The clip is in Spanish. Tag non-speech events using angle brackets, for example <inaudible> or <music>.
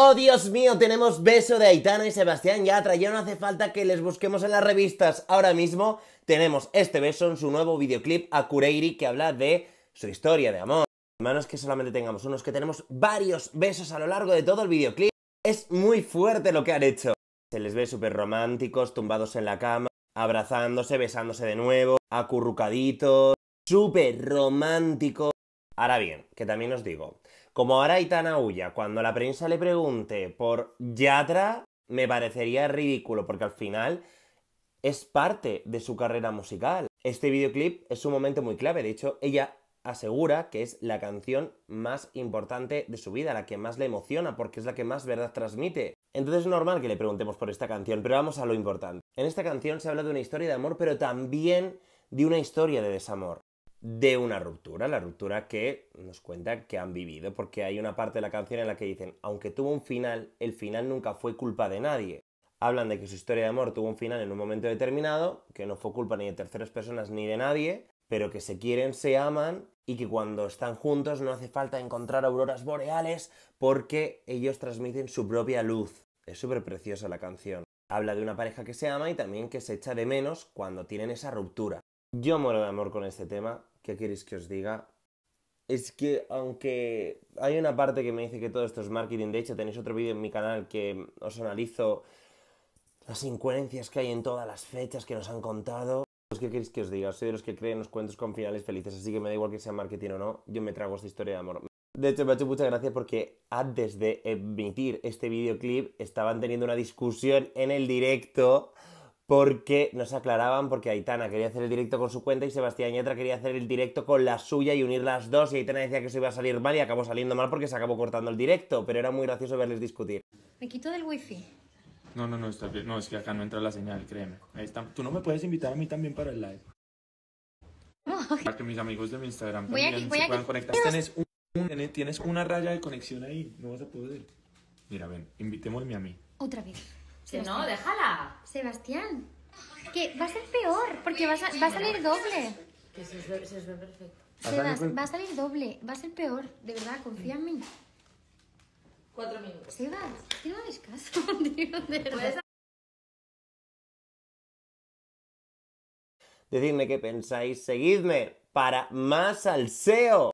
Oh Dios mío, tenemos beso de Aitana y Sebastián Yatra. Ya no hace falta que les busquemos en las revistas. Ahora mismo tenemos este beso en su nuevo videoclip a Kureiri que habla de su historia de amor. Hermanos, que solamente tengamos unos, que tenemos varios besos a lo largo de todo el videoclip. Es muy fuerte lo que han hecho. Se les ve súper románticos, tumbados en la cama, abrazándose, besándose de nuevo, acurrucaditos, súper románticos. Ahora bien, que también os digo, como ahora Aitana Ulla, cuando la prensa le pregunte por Yatra, me parecería ridículo, porque al final es parte de su carrera musical. Este videoclip es un momento muy clave, de hecho, ella asegura que es la canción más importante de su vida, la que más le emociona, porque es la que más verdad transmite. Entonces es normal que le preguntemos por esta canción, pero vamos a lo importante. En esta canción se habla de una historia de amor, pero también de una historia de desamor de una ruptura, la ruptura que nos cuenta que han vivido, porque hay una parte de la canción en la que dicen, aunque tuvo un final, el final nunca fue culpa de nadie. Hablan de que su historia de amor tuvo un final en un momento determinado, que no fue culpa ni de terceras personas ni de nadie, pero que se quieren, se aman y que cuando están juntos no hace falta encontrar auroras boreales porque ellos transmiten su propia luz. Es súper preciosa la canción. Habla de una pareja que se ama y también que se echa de menos cuando tienen esa ruptura. Yo muero de amor con este tema, ¿qué queréis que os diga? Es que aunque hay una parte que me dice que todo esto es marketing, de hecho tenéis otro vídeo en mi canal que os analizo las incoherencias que hay en todas las fechas que nos han contado. Pues, ¿Qué queréis que os diga? Soy de los que creen los cuentos con finales felices, así que me da igual que sea marketing o no, yo me trago esta historia de amor. De hecho, me ha hecho mucha gracia porque antes de emitir este videoclip estaban teniendo una discusión en el directo porque nos aclaraban porque Aitana quería hacer el directo con su cuenta y Sebastián Yatra quería hacer el directo con la suya y unir las dos y Aitana decía que eso iba a salir mal y acabó saliendo mal porque se acabó cortando el directo, pero era muy gracioso verles discutir. Me quito del wifi. No, no, no, está bien. No, es que acá no entra la señal, créeme. Ahí está. Tú no me puedes invitar a mí también para el live. <laughs> Para que mis amigos de mi Instagram se puedan conectar. Tienes, tienes una raya de conexión ahí, no vas a poder. Mira, ven, invitémosme a mí. Otra vez. Si no, déjala. Sebastián, que va a ser peor, porque va a, salir doble. Que se ve, perfecto. Sebas, va a salir doble, va a ser peor, de verdad, confía en mí. Cuatro minutos. Sebas, que no hagas caso, <laughs> Decidme qué pensáis, seguidme para más al SEO.